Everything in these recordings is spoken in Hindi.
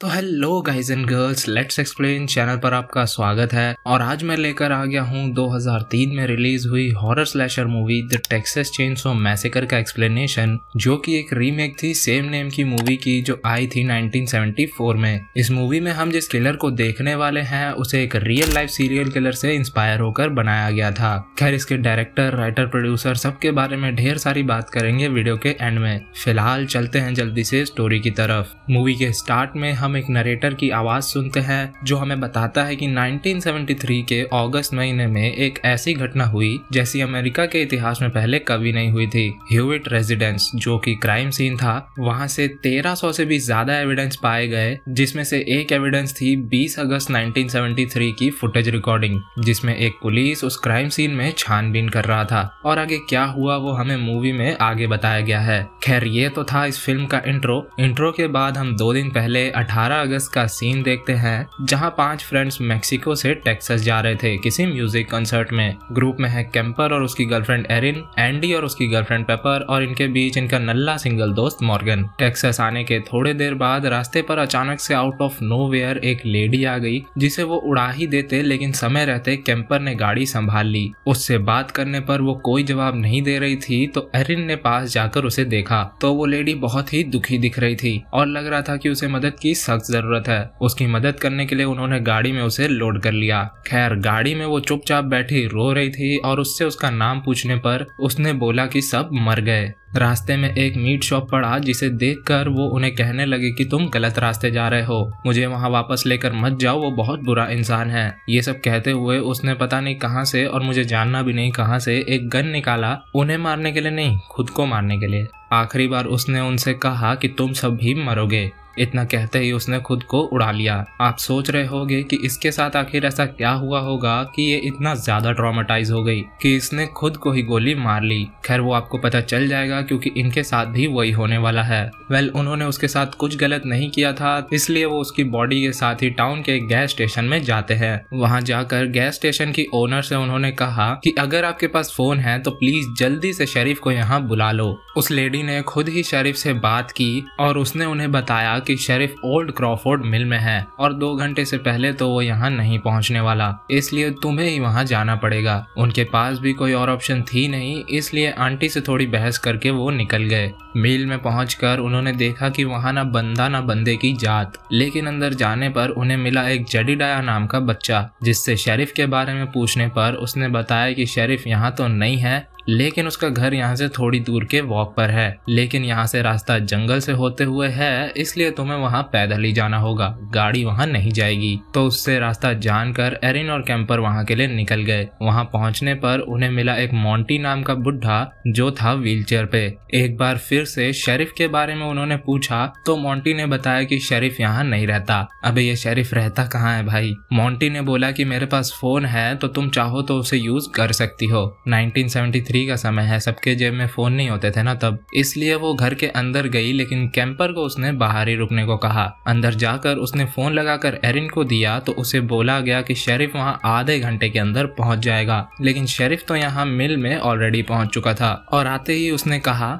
तो hello guys and girls let's explain channel पर आपका स्वागत है और आज मैं लेकर आ गया हूँ 2003 में रिलीज हुई horror slasher movie the Texas chainsaw massacre का एक्सप्लेनेशन जो कि एक रीमेक थी सेम नेम की मूवी की जो आई थी 1974 में इस मूवी में हम जिस किलर को देखने वाले हैं उसे एक रियल लाइफ सीरियल किलर से इंस्पायर होकर बनाया गया था खैर इसके डायरेक्टर राइटर प्रोड्यूसर सबके बारे में ढेर सारी बात करेंगे वीडियो के एंड में फिलहाल चलते हैं जल्दी से स्टोरी की तरफ मूवी के स्टार्ट में हम हम एक नरेटर की आवाज़ सुनते हैं जो हमें बताता है कि 1973 के अगस्त महीने में एक ऐसी घटना हुई जैसी अमेरिका के इतिहास में पहले कभी नहीं हुई थी ह्यूविट रेजिडेंस जो कि क्राइम सीन था वहां से 1300 से भी ज्यादा एविडेंस पाए गए जिसमें से एक एविडेंस थी 20 अगस्त 1973 की फुटेज रिकॉर्डिंग जिसमें एक पुलिस उस क्राइम सीन में छानबीन कर रहा था और आगे क्या हुआ वो हमें मूवी में आगे बताया गया है खैर ये तो था इस फिल्म का इंट्रो इंट्रो के बाद हम दो दिन पहले अठारह 18 अगस्त का सीन देखते हैं जहां पांच फ्रेंड्स मेक्सिको से टेक्सास जा रहे थे किसी म्यूजिक कंसर्ट में ग्रुप में है कैंपर और उसकी गर्लफ्रेंड एरिन एंडी और उसकी गर्लफ्रेंड पेपर और इनके बीच इनका नल्ला सिंगल दोस्त मॉर्गन टेक्सास आने के थोड़े देर बाद रास्ते पर अचानक से आउट ऑफ नो एक लेडी आ गई जिसे वो उड़ा ही देते लेकिन समय रहते कैंपर ने गाड़ी संभाल ली उससे बात करने पर वो कोई जवाब नहीं दे रही थी तो एरिन ने पास जाकर उसे देखा तो वो लेडी बहुत ही दुखी दिख रही थी और लग रहा था कि उसे मदद की सख्त जरूरत है उसकी मदद करने के लिए उन्होंने गाड़ी में उसे लोड कर लिया खैर गाड़ी में वो चुपचाप बैठी रो रही थी और उससे उसका नाम पूछने पर उसने बोला कि सब मर गए रास्ते में एक मीट शॉप पड़ा जिसे देखकर वो उन्हें कहने लगे कि तुम गलत रास्ते जा रहे हो मुझे वहाँ वापस लेकर मत जाओ वो बहुत बुरा इंसान है ये सब कहते हुए उसने पता नहीं कहाँ से और मुझे जानना भी नहीं कहाँ से एक गन निकाला उन्हें मारने के लिए नहीं खुद को मारने के लिए आखिरी बार उसने उनसे कहा कि तुम सब भी मरोगे इतना कहते ही उसने खुद को उड़ा लिया आप सोच रहे होगे कि इसके साथ आखिर ऐसा क्या हुआ होगा कि ये इतना ज्यादा ट्रॉमाटाइज हो गई कि इसने खुद को ही गोली मार ली खैर वो आपको पता चल जाएगा क्योंकि इनके साथ भी वही होने वाला है वेल उन्होंने उसके साथ कुछ गलत नहीं किया था इसलिए वो उसकी बॉडी के साथ ही टाउन के गैस स्टेशन में जाते हैं वहां जाकर गैस स्टेशन की ओनर से उन्होंने कहा कि अगर आपके पास फोन है तो प्लीज जल्दी से शरीफ को यहाँ बुला लो उस लेडी ने खुद ही शरीफ से बात की और उसने उन्हें बताया कि कि शरीफ ओल्ड क्रॉफोर्ड मिल में है और दो घंटे से पहले तो वो यहाँ नहीं पहुँचने वाला इसलिए तुम्हें ही वहाँ जाना पड़ेगा उनके पास भी कोई और ऑप्शन थी नहीं इसलिए आंटी से थोड़ी बहस करके वो निकल गए मिल में पहुँच उन्होंने देखा की वहाँ ना बंदा ना बंदे की जात लेकिन अंदर जाने पर उन्हें मिला एक जडीडाया नाम का बच्चा जिससे शरीफ के बारे में पूछने पर उसने बताया कि शरीफ यहाँ तो नहीं है लेकिन उसका घर यहाँ से थोड़ी दूर के वॉक पर है लेकिन यहाँ से रास्ता जंगल से होते हुए है इसलिए तुम्हें वहाँ पैदल ही जाना होगा गाड़ी वहाँ नहीं जाएगी तो उससे रास्ता जानकर एरिन और कैंपर वहाँ के लिए निकल गए वहाँ पहुँचने पर उन्हें मिला एक मोंटी नाम का बुढ़ा जो था व्हील पे एक बार फिर से शरीफ के बारे में उन्होंने पूछा तो मोंटी ने बताया की शरीफ यहाँ नहीं रहता अभी ये शरीफ रहता कहाँ है भाई मोंटी ने बोला की मेरे पास फोन है तो तुम चाहो तो उसे यूज कर सकती हो नाइनटीन थ्री का समय है सबके जेब में फ़ोन नहीं होते थे ना तब इसलिए वो घर के अंदर गई लेकिन कैंपर को उसने बाहर ही रुकने को कहा अंदर जाकर उसने फ़ोन लगाकर एरिन को दिया तो उसे बोला गया कि शेरिफ वहाँ आधे घंटे के अंदर पहुँच जाएगा लेकिन शेरिफ तो यहाँ मिल में ऑलरेडी पहुँच चुका था और आते ही उसने कहा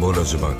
बोलो जुबा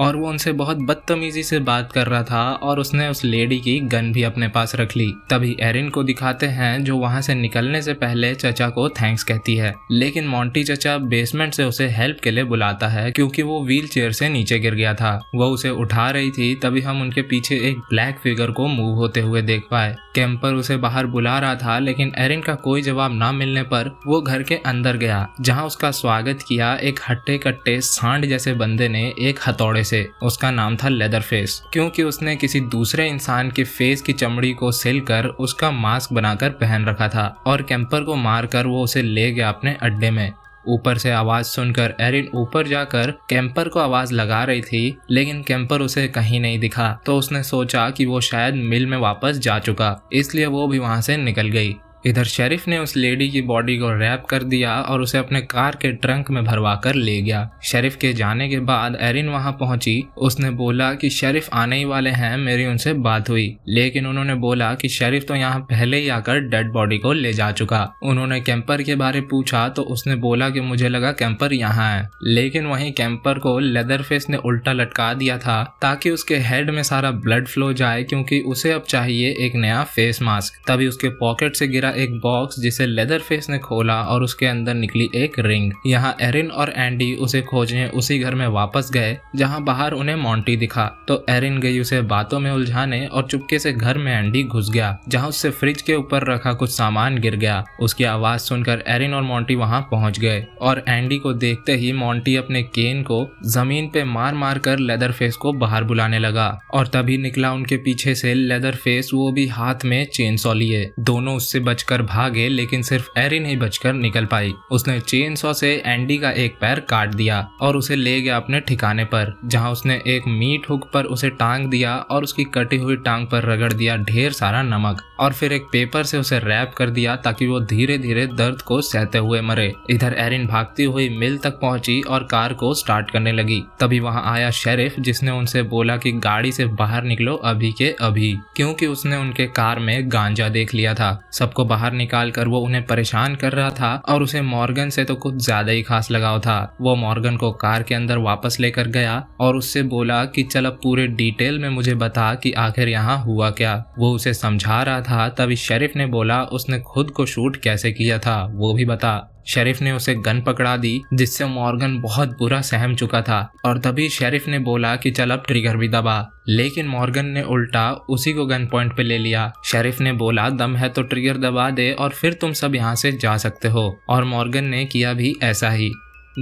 और वो उनसे बहुत बदतमीजी से बात कर रहा था और उसने उस लेडी की गन भी अपने पास रख ली तभी एरिन को दिखाते हैं जो वहाँ से निकलने से पहले चचा को थैंक्स कहती है लेकिन मॉन्टी चचा बेसमेंट से उसे हेल्प के लिए बुलाता है क्योंकि वो व्हील चेयर से नीचे गिर गया था वो उसे उठा रही थी तभी हम उनके पीछे एक ब्लैक फिगर को मूव होते हुए देख पाए कैंपर उसे बाहर बुला रहा था लेकिन एरिन का कोई जवाब ना मिलने पर वो घर के अंदर गया जहां उसका स्वागत किया एक हट्टे कट्टे सांड जैसे बंदे ने एक हथौड़े से उसका नाम था लेदर फेस क्योंकि उसने किसी दूसरे इंसान के फेस की चमड़ी को सिल कर उसका मास्क बनाकर पहन रखा था और कैंपर को मारकर वो उसे ले गया अपने अड्डे में ऊपर से आवाज सुनकर एरिन ऊपर जाकर कैंपर को आवाज लगा रही थी लेकिन कैंपर उसे कहीं नहीं दिखा तो उसने सोचा कि वो शायद मिल में वापस जा चुका इसलिए वो भी वहां से निकल गई इधर शेरिफ ने उस लेडी की बॉडी को रैप कर दिया और उसे अपने कार के ट्रंक में भरवा कर ले गया शेरिफ के जाने के बाद एरिन वहां पहुंची उसने बोला कि शेरिफ आने ही वाले हैं मेरी उनसे बात हुई लेकिन उन्होंने बोला कि शेरिफ तो यहाँ पहले ही आकर डेड बॉडी को ले जा चुका उन्होंने कैंपर के बारे पूछा तो उसने बोला की मुझे लगा कैंपर यहाँ है लेकिन वही कैंपर को लेदर फेस ने उल्टा लटका दिया था ताकि उसके हेड में सारा ब्लड फ्लो जाए क्यूँकी उसे अब चाहिए एक नया फेस मास्क तभी उसके पॉकेट से गिरा एक बॉक्स जिसे लेदर फेस ने खोला और उसके अंदर निकली एक रिंग यहाँ एरिन और एंडी उसे खोजने उसी घर में वापस गए जहाँ बाहर उन्हें मॉन्टी दिखा तो एरिन गई उसे बातों में उलझाने और चुपके से घर में एंडी घुस गया जहाँ उससे फ्रिज के ऊपर रखा कुछ सामान गिर गया उसकी आवाज सुनकर एरिन और मॉन्टी वहाँ पहुंच गए और एंडी को देखते ही मॉन्टी अपने केन को जमीन पे मार मार कर लेदर फेस को बाहर बुलाने लगा और तभी निकला उनके पीछे से लेदर फेस वो भी हाथ में चेन सौ लिए दोनों उससे बच बचकर भागे लेकिन सिर्फ एरिन ही बचकर निकल पाई उसने चेन सौ से एंडी का एक पैर काट दिया और उसे ले गया अपने ठिकाने पर जहां उसने एक मीट हुक पर उसे टांग दिया और उसकी कटी हुई टांग पर रगड़ दिया ढेर सारा नमक और फिर एक पेपर से उसे रैप कर दिया ताकि वो धीरे धीरे दर्द को सहते हुए मरे इधर एरिन भागती हुई मिल तक पहुंची और कार को स्टार्ट करने लगी तभी वहां आया शेरिफ जिसने उनसे बोला कि गाड़ी से बाहर निकलो अभी के अभी क्योंकि उसने उनके कार में गांजा देख लिया था सबको बाहर निकाल कर वो उन्हें परेशान कर रहा था और उसे मॉर्गन से तो कुछ ज्यादा ही खास लगाव था वो मॉर्गन को कार के अंदर वापस लेकर गया और उससे बोला कि चल अब पूरे डिटेल में मुझे बता कि आखिर यहाँ हुआ क्या वो उसे समझा रहा था तभी शरीफ ने बोला उसने खुद को शूट कैसे किया था वो भी बता शेरिफ ने उसे गन पकड़ा दी जिससे मॉर्गन बहुत बुरा सहम चुका था और तभी शेरिफ ने बोला कि चल अब ट्रिगर भी दबा लेकिन मॉर्गन ने उल्टा उसी को गन पॉइंट पे ले लिया शेरिफ ने बोला दम है तो ट्रिगर दबा दे और फिर तुम सब यहाँ से जा सकते हो और मॉर्गन ने किया भी ऐसा ही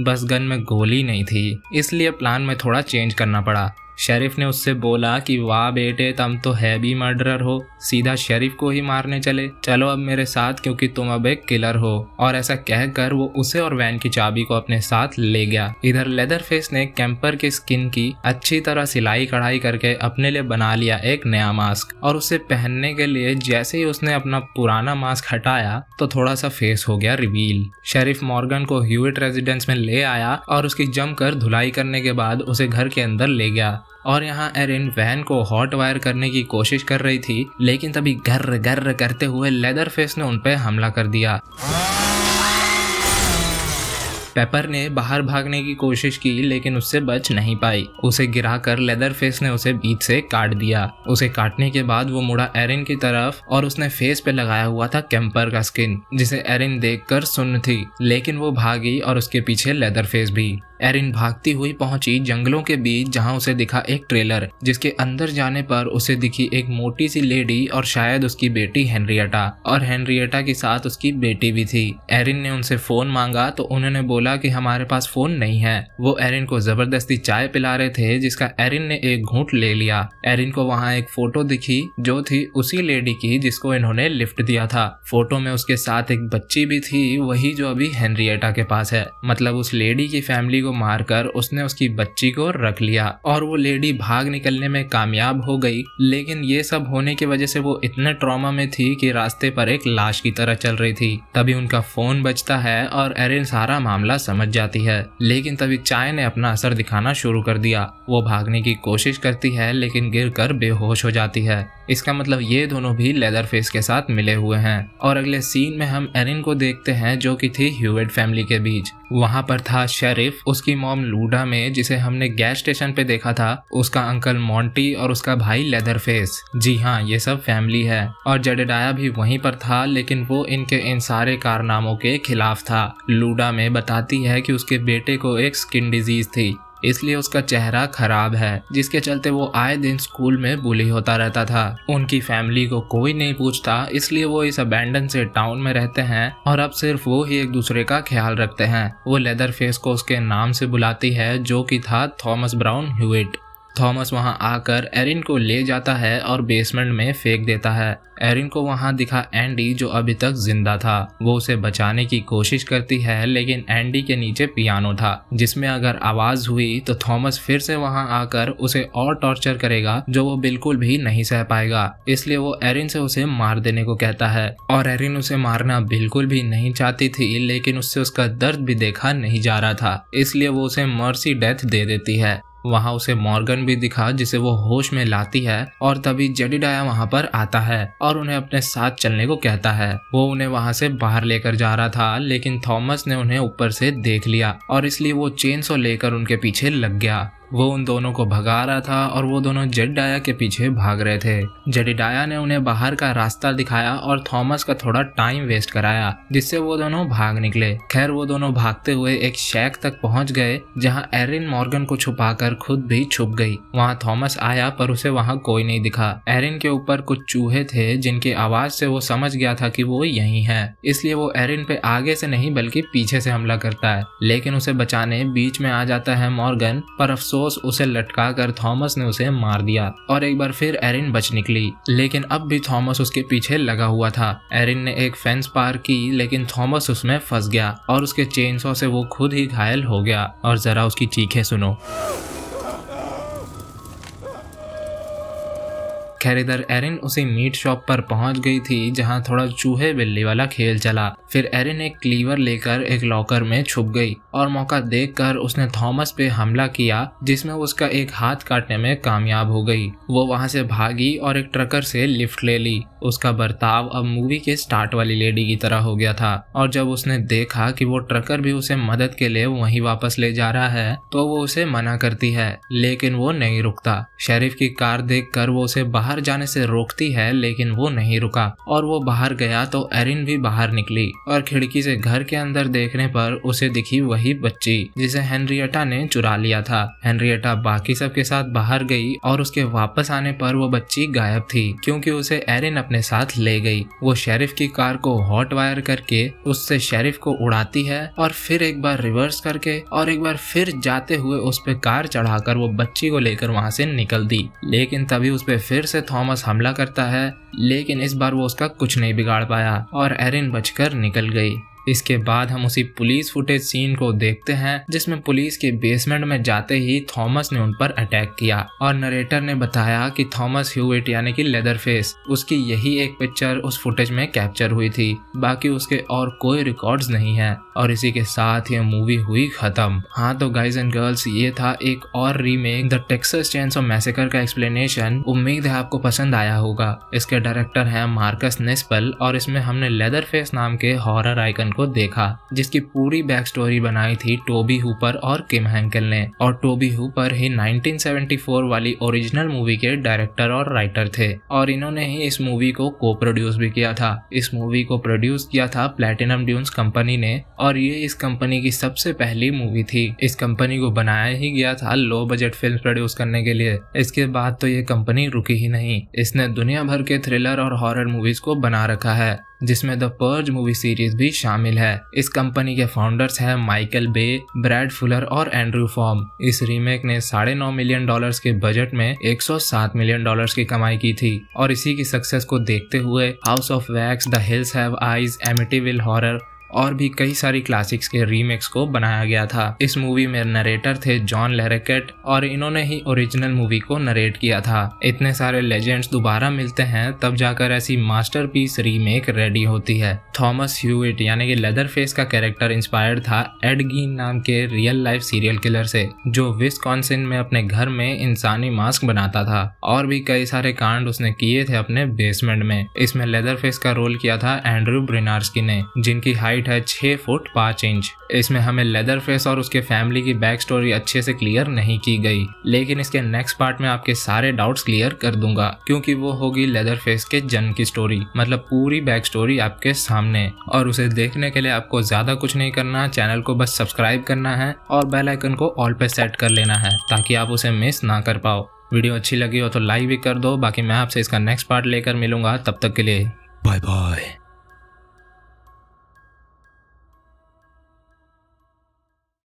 बस गन में गोली नहीं थी इसलिए प्लान में थोड़ा चेंज करना पड़ा शरीफ ने उससे बोला कि वाह बेटे तुम तो है भी मर्डरर हो सीधा शरीफ को ही मारने चले चलो अब मेरे साथ क्योंकि तुम अब एक किलर हो और ऐसा कहकर वो उसे और वैन की चाबी को अपने साथ ले गया इधर लेदर फेस ने कैंपर के स्किन की अच्छी तरह सिलाई कढ़ाई करके अपने लिए बना लिया एक नया मास्क और उसे पहनने के लिए जैसे ही उसने अपना पुराना मास्क हटाया तो थोड़ा सा फेस हो गया रिवील शरीफ मॉर्गन को ह्यूट रेजिडेंस में ले आया और उसकी जमकर धुलाई करने के बाद उसे घर के अंदर ले गया और यहाँ एरिन वैन को हॉट वायर करने की कोशिश कर रही थी लेकिन तभी गर्र गर्र करते हुए लेदर फेस ने उनपे हमला कर दिया पेपर ने बाहर भागने की कोशिश की लेकिन उससे बच नहीं पाई उसे गिराकर लेदर फेस ने उसे बीच से काट दिया उसे काटने के बाद वो मुड़ा एरिन की तरफ और उसने फेस पे लगाया हुआ था कैंपर का स्किन जिसे एरिन देखकर सुन्न थी लेकिन वो भागी और उसके पीछे लेदर फेस भी एरिन भागती हुई पहुंची जंगलों के बीच जहां उसे दिखा एक ट्रेलर जिसके अंदर जाने पर उसे दिखी एक मोटी सी लेडी और शायद उसकी बेटी हेनरियटा और हेनरियटा के साथ उसकी बेटी भी थी एरिन ने उनसे फोन मांगा तो उन्होंने बोला कि हमारे पास फोन नहीं है वो एरिन को जबरदस्ती चाय पिला रहे थे जिसका एरिन ने एक घूट ले लिया एरिन को वहाँ एक फोटो दिखी जो थी उसी लेडी की जिसको इन्होंने लिफ्ट दिया था फोटो में उसके साथ एक बच्ची भी थी वही जो अभी हेनरियटा के पास है मतलब उस लेडी की फैमिली को मारकर उसने उसकी बच्ची को रख लिया और वो लेडी भाग निकलने में कामयाब हो गई लेकिन ये सब होने की वजह से वो इतने ट्रॉमा में थी कि रास्ते पर एक लाश की तरह चल रही थी तभी उनका फोन बजता है और एरिन सारा मामला समझ जाती है लेकिन तभी चाय ने अपना असर दिखाना शुरू कर दिया वो भागने की कोशिश करती है लेकिन गिर बेहोश हो जाती है इसका मतलब ये दोनों भी लेदर फेस के साथ मिले हुए हैं और अगले सीन में हम एरिन को देखते हैं जो कि थी ह्यूवेड फैमिली के बीच वहाँ पर था शेरिफ उसकी मॉम लूडा में जिसे हमने गैस स्टेशन पे देखा था उसका अंकल मोंटी और उसका भाई लेदर फेस जी हाँ ये सब फैमिली है और जडेडाया भी वहीं पर था लेकिन वो इनके इन सारे कारनामों के खिलाफ था लूडा में बताती है कि उसके बेटे को एक स्किन डिजीज थी इसलिए उसका चेहरा खराब है जिसके चलते वो आए दिन स्कूल में बुली होता रहता था उनकी फैमिली को कोई नहीं पूछता इसलिए वो इस अबेंडन से टाउन में रहते हैं और अब सिर्फ वो ही एक दूसरे का ख्याल रखते हैं वो लेदर फेस को उसके नाम से बुलाती है जो कि था थॉमस ब्राउन ह्यूट थॉमस वहां आकर एरिन को ले जाता है और बेसमेंट में फेंक देता है एरिन को वहां दिखा एंडी जो अभी तक जिंदा था वो उसे बचाने की कोशिश करती है लेकिन एंडी के नीचे पियानो था जिसमें अगर आवाज हुई तो थॉमस फिर से वहां आकर उसे और टॉर्चर करेगा जो वो बिल्कुल भी नहीं सह पाएगा इसलिए वो एरिन से उसे मार देने को कहता है और एरिन उसे मारना बिल्कुल भी नहीं चाहती थी लेकिन उससे उसका दर्द भी देखा नहीं जा रहा था इसलिए वो उसे मर्सी डेथ दे देती है वहाँ उसे मॉर्गन भी दिखा जिसे वो होश में लाती है और तभी जेडिडाया वहाँ पर आता है और उन्हें अपने साथ चलने को कहता है वो उन्हें वहाँ से बाहर लेकर जा रहा था लेकिन थॉमस ने उन्हें ऊपर से देख लिया और इसलिए वो चेन सो लेकर उनके पीछे लग गया वो उन दोनों को भगा रहा था और वो दोनों जेडाया के पीछे भाग रहे थे जेडिडाया ने उन्हें बाहर का रास्ता दिखाया और थॉमस का थोड़ा टाइम वेस्ट कराया जिससे वो दोनों भाग निकले खैर वो दोनों भागते हुए एक शेख तक पहुंच गए जहां एरिन मॉर्गन को छुपाकर खुद भी छुप गई वहां थॉमस आया पर उसे वहां कोई नहीं दिखा एरिन के ऊपर कुछ चूहे थे जिनकी आवाज से वो समझ गया था कि वो यही है इसलिए वो एरिन पे आगे से नहीं बल्कि पीछे से हमला करता है लेकिन उसे बचाने बीच में आ जाता है मॉर्गन पर अफसोस अफसोस उसे लटका कर थॉमस ने उसे मार दिया और एक बार फिर एरिन बच निकली लेकिन अब भी थॉमस उसके पीछे लगा हुआ था एरिन ने एक फेंस पार की लेकिन थॉमस उसमें फंस गया और उसके चेनसॉ से वो खुद ही घायल हो गया और जरा उसकी चीखें सुनो खैर इधर एरिन उसी मीट शॉप पर पहुंच गई थी जहां थोड़ा चूहे बिल्ली वाला खेल चला फिर एरिन एक क्लीवर लेकर एक लॉकर में छुप गई और मौका देखकर उसने थॉमस पे हमला किया जिसमें उसका एक हाथ काटने में कामयाब हो गई वो वहां से भागी और एक ट्रकर से लिफ्ट ले ली उसका बर्ताव अब मूवी के स्टार्ट वाली लेडी की तरह हो गया था और जब उसने देखा कि वो ट्रकर भी उसे मदद के लिए वही वापस ले जा रहा है तो वो उसे मना करती है लेकिन वो नहीं रुकता शरीफ की कार देख वो उसे बाहर बाहर जाने से रोकती है लेकिन वो नहीं रुका और वो बाहर गया तो एरिन भी बाहर निकली और खिड़की से घर के अंदर देखने पर उसे दिखी वही बच्ची जिसे हेनरियटा ने चुरा लिया था हेनरियटा बाकी सबके साथ बाहर गई और उसके वापस आने पर वो बच्ची गायब थी क्योंकि उसे एरिन अपने साथ ले गई वो शेरिफ की कार को हॉट वायर करके उससे शेरिफ को उड़ाती है और फिर एक बार रिवर्स करके और एक बार फिर जाते हुए उस पर कार चढ़ाकर वो बच्ची को लेकर वहां से निकल दी लेकिन तभी उस पर फिर से थॉमस हमला करता है लेकिन इस बार वो उसका कुछ नहीं बिगाड़ पाया और एरिन बचकर निकल गई इसके बाद हम उसी पुलिस फुटेज सीन को देखते हैं जिसमें पुलिस के बेसमेंट में जाते ही थॉमस ने उन पर अटैक किया और नरेटर ने बताया कि थॉमस ह्यूविट यानी कि लेदर फेस उसकी यही एक पिक्चर उस फुटेज में कैप्चर हुई थी बाकी उसके और कोई रिकॉर्ड्स नहीं है और इसी के साथ ये मूवी हुई खत्म हाँ तो गाइज एंड गर्ल्स ये था एक और remake the Texas chainsaw massacre का एक्सप्लेनेशन उम्मीद है आपको पसंद आया होगा इसके डायरेक्टर है मार्कस नेस्पल और इसमें हमने लेदर फेस नाम के हॉरर आइकन को देखा जिसकी पूरी बैक स्टोरी बनाई थी टोबी हुपर और किम हैंकल ने और टोबी हुपर ही 1974 वाली ओरिजिनल मूवी के डायरेक्टर और राइटर थे और इन्होंने ही इस मूवी को को प्रोड्यूस भी किया था इस मूवी को प्रोड्यूस किया था प्लेटिनम ड्यून्स कंपनी ने और ये इस कंपनी की सबसे पहली मूवी थी इस कंपनी को बनाया ही गया था लो बजट फिल्म प्रोड्यूस करने के लिए इसके बाद तो ये कंपनी रुकी ही नहीं इसने दुनिया भर के थ्रिलर और हॉरर मूवीज को बना रखा है जिसमें द पर्ज मूवी सीरीज भी शामिल है इस कंपनी के फाउंडर्स हैं माइकल बे ब्रैड फुलर और एंड्रू फॉर्म इस रीमेक ने साढ़े नौ मिलियन डॉलर्स के बजट में 107 मिलियन डॉलर्स की कमाई की थी और इसी की सक्सेस को देखते हुए house of wax the hills have horror और भी कई सारी क्लासिक्स के रीमेक्स को बनाया गया था इस मूवी में नरेटर थे जॉन लेरेकेट और इन्होंने ही ओरिजिनल मूवी को नरेट किया था इतने सारे लेजेंड्स दोबारा मिलते हैं तब जाकर ऐसी मास्टर रीमेक रेडी होती है थॉमस ह्यूट यानी कि लेदर फेस का कैरेक्टर इंस्पायर्ड था एडगीन नाम के रियल लाइफ सीरियल किलर से जो विस्कॉन्सिन में अपने घर में इंसानी मास्क बनाता था और भी कई सारे कांड उसने किए थे अपने बेसमेंट में इसमें लेदर फेस का रोल किया था एंड्रू ब्रिनार्सकी ने जिनकी हाइट हाइट है छः फुट पाँच इंच इसमें हमें लेदर फेस और उसके फैमिली की बैक स्टोरी अच्छे से क्लियर नहीं की गई लेकिन इसके नेक्स्ट पार्ट में आपके सारे डाउट्स क्लियर कर दूंगा क्योंकि वो होगी लेदर फेस के जन्म की स्टोरी मतलब पूरी बैक स्टोरी आपके सामने और उसे देखने के लिए आपको ज़्यादा कुछ नहीं करना चैनल को बस सब्सक्राइब करना है और बेल आइकन को ऑल पे सेट कर लेना है ताकि आप उसे मिस ना कर पाओ वीडियो अच्छी लगी हो तो लाइक भी कर दो बाकी मैं आपसे इसका नेक्स्ट पार्ट लेकर मिलूंगा तब तक के लिए बाय बाय